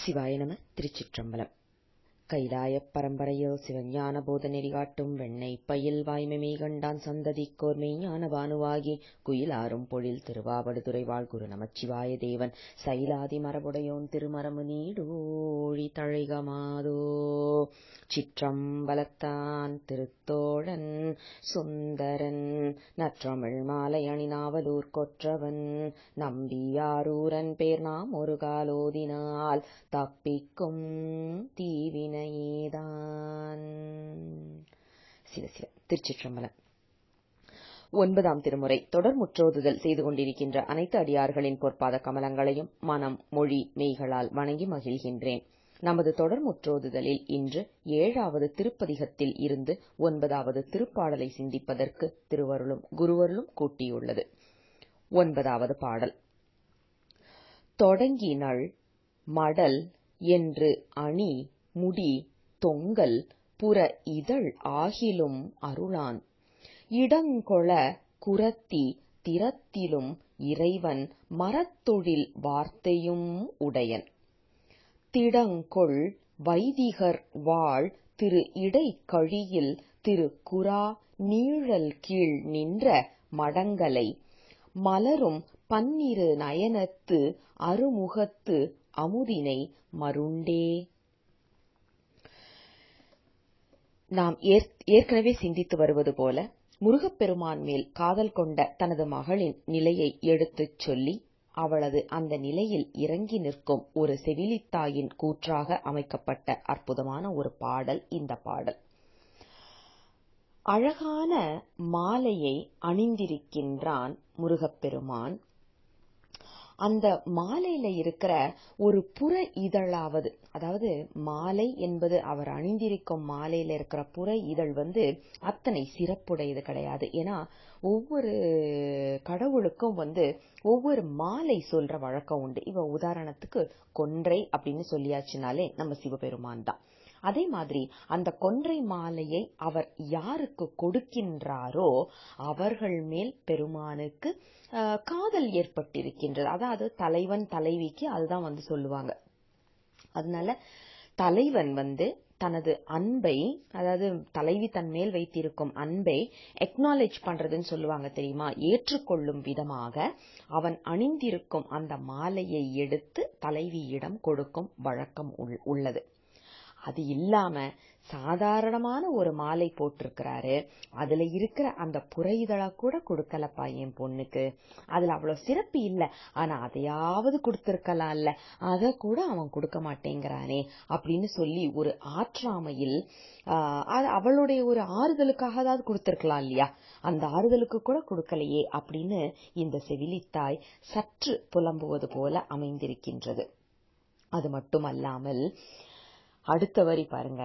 ശിവായനമ നമ തിരുച്ചിറ്റമ്പലം கைலாய பரம்பரையில் சிவஞான போத நெறிகாட்டும் வெண்ணை பயில் வாய்மைமை கண்டான் சந்ததிக்கோர் மெய்ஞான பானுவாகி குயிலாரும் பொழில் திருவாவடுதுறை குரு நமச்சிவாய தேவன் சைலாதி மரபுடையோன் திருமரமு நீடோழி தழைகமாதோ சிற்றம் சிற்றம்பலத்தான் திருத்தோழன் சுந்தரன் நற்றமிழ் மாலை அணிநாவலூர் கொற்றவன் நம்பியாரூரன் பேர் நாம் ஒரு காலோதினால் தப்பிக்கும் தீவின சிவனையேதான் சிவ திருச்சிற்றம்பலம் ஒன்பதாம் திருமுறை தொடர் முற்றோதுதல் செய்து கொண்டிருக்கின்ற அனைத்து அடியார்களின் பொற்பாத கமலங்களையும் மனம் மொழி மெய்களால் வணங்கி மகிழ்கின்றேன் நமது தொடர் முற்றோதுதலில் இன்று ஏழாவது திருப்பதிகத்தில் இருந்து ஒன்பதாவது திருப்பாடலை சிந்திப்பதற்கு திருவருளும் குருவருளும் கூட்டியுள்ளது ஒன்பதாவது பாடல் தொடங்கினள் மடல் என்று அணி முடி, தொங்கல், புற இதழ் ஆகிலும் அருளான் இடங்கொள குறத்தி திறத்திலும் இறைவன் மரத்தொழில் வார்த்தையும் உடையன் திடங்கொள் வைதிகர் வாழ் திரு இடைக்கழியில் திரு குரா நீழல் கீழ் நின்ற மடங்கலை மலரும் பன்னிரு நயனத்து அருமுகத்து அமுதினை மருண்டே நாம் ஏற்கனவே சிந்தித்து வருவது போல முருகப்பெருமான் மேல் காதல் கொண்ட தனது மகளின் நிலையை எடுத்துச் சொல்லி அவளது அந்த நிலையில் இறங்கி நிற்கும் ஒரு செவிலித்தாயின் கூற்றாக அமைக்கப்பட்ட அற்புதமான ஒரு பாடல் இந்த பாடல் அழகான மாலையை அணிந்திருக்கின்றான் முருகப்பெருமான் அந்த மாலையில இருக்கிற ஒரு புற இதழாவது அதாவது மாலை என்பது அவர் அணிந்திருக்கும் மாலையில இருக்கிற புற இதழ் வந்து அத்தனை சிறப்புடையது கிடையாது ஏன்னா ஒவ்வொரு கடவுளுக்கும் வந்து ஒவ்வொரு மாலை சொல்ற வழக்கம் உண்டு இவ உதாரணத்துக்கு கொன்றை அப்படின்னு சொல்லியாச்சுனாலே நம்ம சிவபெருமான் தான் அதே மாதிரி அந்த கொன்றை மாலையை அவர் யாருக்கு கொடுக்கின்றாரோ அவர்கள் மேல் பெருமானுக்கு காதல் ஏற்பட்டிருக்கின்றது அதாவது தலைவன் தலைவிக்கு அதுதான் வந்து சொல்லுவாங்க அதனால தலைவன் வந்து தனது அன்பை அதாவது தலைவி தன் மேல் வைத்திருக்கும் அன்பை எக்னாலேஜ் பண்றதுன்னு சொல்லுவாங்க தெரியுமா ஏற்றுக்கொள்ளும் விதமாக அவன் அணிந்திருக்கும் அந்த மாலையை எடுத்து தலைவியிடம் கொடுக்கும் வழக்கம் உள்ளது அது இல்லாம சாதாரணமான ஒரு மாலை போட்டிருக்கிறாரு அதுல இருக்கிற அந்த புற கூட கொடுக்கலப்பா என் பொண்ணுக்கு அதுல அவ்வளவு சிறப்பு இல்ல ஆனா அதையாவது இல்ல அத கூட அவன் கொடுக்க மாட்டேங்கிறானே அப்படின்னு சொல்லி ஒரு ஆற்றாமையில் அவளுடைய ஒரு ஆறுதலுக்காக அதாவது கொடுத்திருக்கலாம் இல்லையா அந்த ஆறுதலுக்கு கூட கொடுக்கலையே அப்படின்னு இந்த செவிலித்தாய் சற்று புலம்புவது போல அமைந்திருக்கின்றது அது மட்டுமல்லாமல் அடுத்த வரி பாருங்க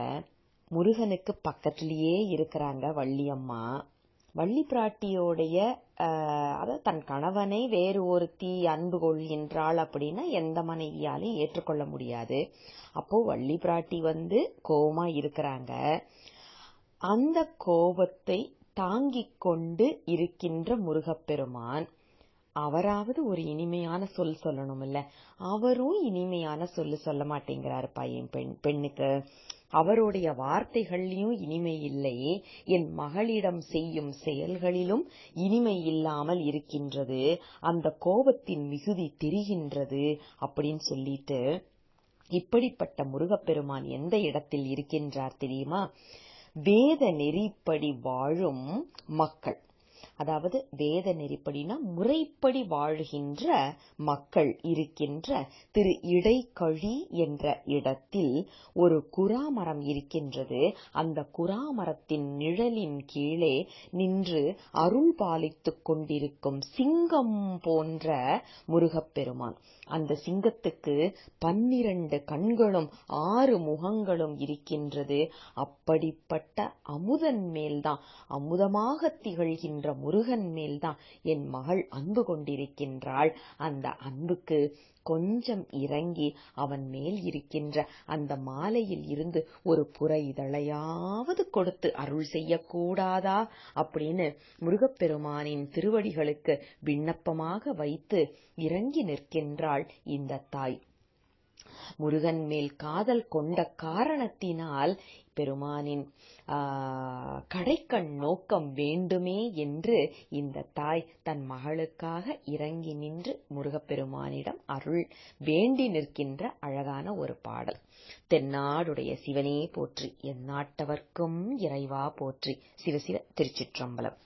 முருகனுக்கு பக்கத்திலேயே இருக்கிறாங்க வள்ளியம்மா வள்ளி பிராட்டியோடைய அதாவது தன் கணவனை வேறு ஒருத்தி அன்பு கொள்கின்றாள் அப்படின்னா எந்த மனைவியாலையும் ஏற்றுக்கொள்ள முடியாது அப்போ வள்ளி பிராட்டி வந்து கோபமா இருக்கிறாங்க அந்த கோபத்தை தாங்கிக் கொண்டு இருக்கின்ற முருகப்பெருமான் அவராவது ஒரு இனிமையான சொல் இல்ல அவரும் இனிமையான சொல்லு சொல்ல மாட்டேங்கிறாரு பையன் பெண் பெண்ணுக்கு அவருடைய வார்த்தைகள்லயும் இனிமை இல்லையே என் மகளிடம் செய்யும் செயல்களிலும் இனிமை இல்லாமல் இருக்கின்றது அந்த கோபத்தின் மிகுதி தெரிகின்றது அப்படின்னு சொல்லிட்டு இப்படிப்பட்ட முருகப்பெருமான் எந்த இடத்தில் இருக்கின்றார் தெரியுமா வேத நெறிப்படி வாழும் மக்கள் அதாவது வேத நெறிப்படினா முறைப்படி வாழ்கின்ற மக்கள் இருக்கின்ற திரு இடைக்கழி என்ற இடத்தில் ஒரு குராமரம் இருக்கின்றது அந்த குராமரத்தின் நிழலின் கீழே நின்று அருள் பாலித்துக் கொண்டிருக்கும் சிங்கம் போன்ற முருகப்பெருமான் அந்த சிங்கத்துக்கு பன்னிரண்டு கண்களும் ஆறு முகங்களும் இருக்கின்றது அப்படிப்பட்ட அமுதன் மேல்தான் அமுதமாக திகழ்கின்ற முருகன் மேல் தான் என் மகள் அன்பு கொண்டிருக்கின்றாள் அந்த அன்புக்கு கொஞ்சம் இறங்கி அவன் மேல் இருக்கின்ற அந்த மாலையில் இருந்து ஒரு புற இதழையாவது கொடுத்து அருள் செய்யக்கூடாதா அப்படின்னு முருகப்பெருமானின் திருவடிகளுக்கு விண்ணப்பமாக வைத்து இறங்கி நிற்கின்றாள் இந்த தாய் முருகன் மேல் காதல் கொண்ட காரணத்தினால் பெருமானின் கடைக்கண் நோக்கம் வேண்டுமே என்று இந்த தாய் தன் மகளுக்காக இறங்கி நின்று முருகப்பெருமானிடம் அருள் வேண்டி நிற்கின்ற அழகான ஒரு பாடல் தென்னாடுடைய சிவனே போற்றி எந்நாட்டவர்க்கும் இறைவா போற்றி சிவசிவ திருச்சிற்றம்பலம்